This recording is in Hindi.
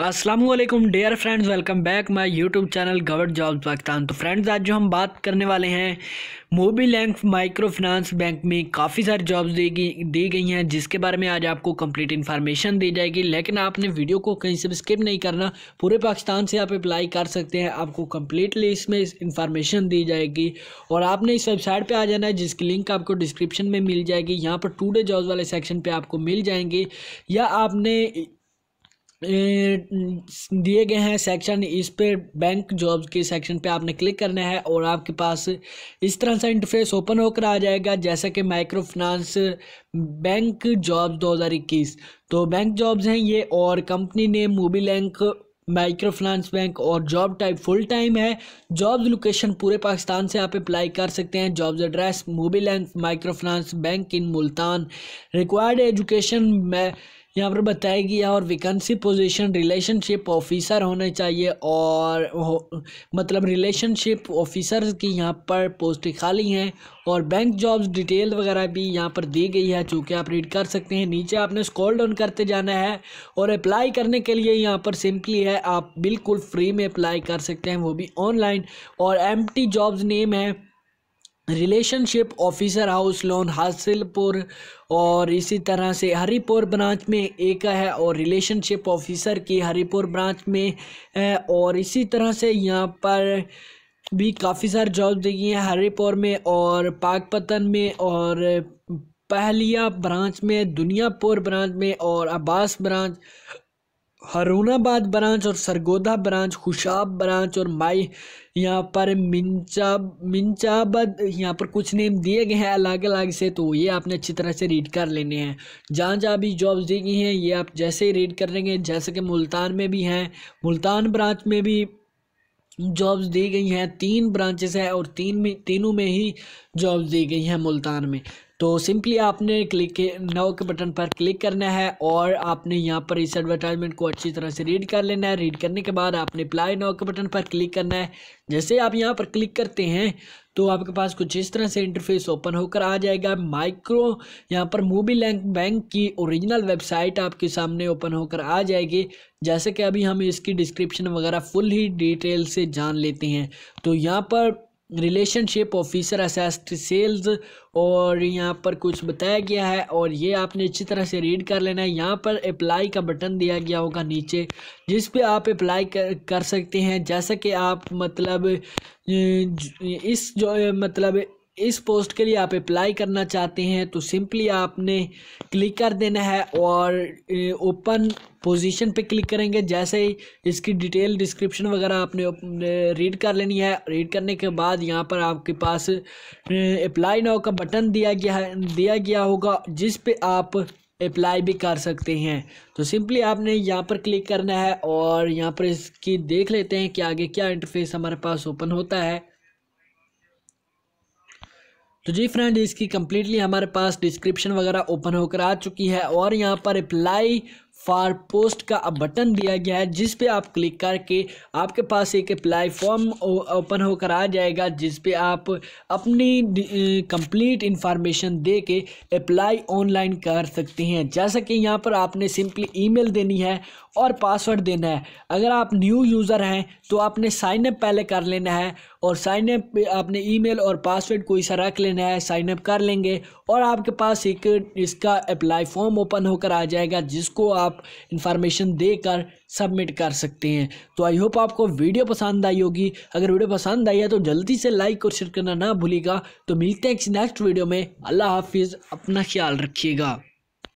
Aslam dear friends welcome back my YouTube channel govt job Pakistan तो फ्रेंड्स आज जो हम बात करने वाले हैं Mobilink microfinance bank में काफ़ी सारी जॉब्स दी दी गई हैं जिसके बारे में आज आपको कंप्लीट इन्फॉर्मेशन दी जाएगी लेकिन आपने वीडियो को कहीं से भी स्किप नहीं करना पूरे पाकिस्तान से आप अप्लाई कर सकते हैं आपको कम्प्लीटली इसमें इन्फॉर्मेशन दी जाएगी और आपने इस वेबसाइट पर आ जाना है जिसकी लिंक आपको डिस्क्रिप्शन में मिल जाएगी यहाँ पर टू डे जॉब्स वाले सेक्शन पर आपको मिल जाएंगे या आपने दिए गए हैं सेक्शन इस पे बैंक जॉब्स के सेक्शन पे आपने क्लिक करना है और आपके पास इस तरह सा इंटरफेस ओपन होकर आ जाएगा जैसा कि माइक्रो फिनांस बैंक जॉब्स 2021 तो बैंक जॉब्स हैं ये और कंपनी ने Mobilink microfinance bank और जॉब टाइप फुल टाइम है जॉब लोकेशन पूरे पाकिस्तान से आप अप्लाई कर सकते हैं jobs address Mobilink microfinance bank in Multan required education में यहाँ पर बताया गया और वैकेंसी पोजीशन रिलेशनशिप ऑफिसर होने चाहिए और हो, मतलब रिलेशनशिप ऑफिसर की यहाँ पर पोस्टें खाली हैं और बैंक जॉब्स डिटेल वगैरह भी यहाँ पर दी गई है जो कि आप रीड कर सकते हैं नीचे आपने स्कॉल डाउन करते जाना है और अप्लाई करने के लिए यहाँ पर सिंपली है आप बिल्कुल फ्री में अप्लाई कर सकते हैं वो भी ऑनलाइन और एम जॉब्स नेम है relationship officer house loan Hasilpur और इसी तरह से हरीपुर ब्रांच में एक है और रिलेशनशिप ऑफिसर की हरीपुर ब्रांच में है और इसी तरह से यहाँ पर भी काफ़ी सारे जॉब दी हैं हरिपुर में और पाकपतन में और पहलिया ब्रांच में दुनियापुर ब्रांच में और अब्बास ब्रांच हरूनाबाद ब्रांच और सरगोधा ब्रांच खुशाब ब्रांच और माई यहाँ पर मिंचा मिंचाबद यहाँ पर कुछ नेम दिए गए हैं अलग अलग से तो ये आपने अच्छी तरह से रीड कर लेने हैं जहाँ जहाँ भी जॉब्स दी गई हैं ये आप जैसे ही रीड कर लेंगे जैसे कि मुल्तान में भी हैं मुल्तान ब्रांच में भी जॉब्स दी गई हैं तीन ब्रांचेस हैं और तीन में तीनों में ही जॉब दी गई हैं मुल्तान में तो सिंपली आपने क्लिक के नाव के बटन पर क्लिक करना है और आपने यहाँ पर इस एडवर्टाइजमेंट को अच्छी तरह से रीड कर लेना है रीड करने के बाद आपने अप्लाई नाव के बटन पर क्लिक करना है जैसे आप यहाँ पर क्लिक करते हैं तो आपके पास कुछ इस तरह से इंटरफेस ओपन होकर आ जाएगा माइक्रो यहाँ पर मूवी लैंक बैंक की ओरिजिनल वेबसाइट आपके सामने ओपन होकर आ जाएगी जैसे कि अभी हम इसकी डिस्क्रिप्शन वगैरह फुल ही डिटेल से जान लेते हैं तो यहाँ पर रिलेशनशिप ऑफिसर असेस्ट सेल्स और यहाँ पर कुछ बताया गया है और ये आपने अच्छी तरह से रीड कर लेना है यहाँ पर अप्लाई का बटन दिया गया होगा नीचे जिस पे आप अप्लाई कर, कर सकते हैं जैसा कि आप मतलब इस जो मतलब इस पोस्ट के लिए आप अप्लाई करना चाहते हैं तो सिंपली आपने क्लिक कर देना है और ओपन पोजीशन पे क्लिक करेंगे जैसे ही इसकी डिटेल डिस्क्रिप्शन वगैरह आपने रीड कर लेनी है रीड करने के बाद यहाँ पर आपके पास अप्लाई नाउ का बटन दिया गया है दिया गया होगा जिस पे आप अप्लाई भी कर सकते हैं तो सिंपली आपने यहाँ पर क्लिक करना है और यहाँ पर इसकी देख लेते हैं कि आगे क्या इंटरफेस हमारे पास ओपन होता है तो जी फ्रेंड इसकी कम्प्लीटली हमारे पास डिस्क्रिप्शन वगैरह ओपन होकर आ चुकी है और यहाँ पर अप्लाई फॉर पोस्ट का अब बटन दिया गया है जिस पे आप क्लिक करके आपके पास एक अप्लाई फॉर्म ओपन होकर आ जाएगा जिस पे आप अपनी कंप्लीट इंफॉर्मेशन दे के अप्लाई ऑनलाइन कर सकते हैं जैसा कि यहाँ पर आपने सिंपली ईमेल देनी है और पासवर्ड देना है अगर आप न्यू यूज़र हैं तो आपने साइन पहले कर लेना है और साइनअप पे आपने ईमेल और पासवर्ड कोई सा रख लेना है साइनअप कर लेंगे और आपके पास एक इसका अप्लाई फॉर्म ओपन होकर आ जाएगा जिसको आप इंफॉर्मेशन देकर सबमिट कर सकते हैं तो आई होप आपको वीडियो पसंद आई होगी अगर वीडियो पसंद आई है तो जल्दी से लाइक और शेयर करना ना भूलिएगा तो मिलते हैं नेक्स्ट वीडियो में अल्लाह हाफिज़ अपना ख्याल रखिएगा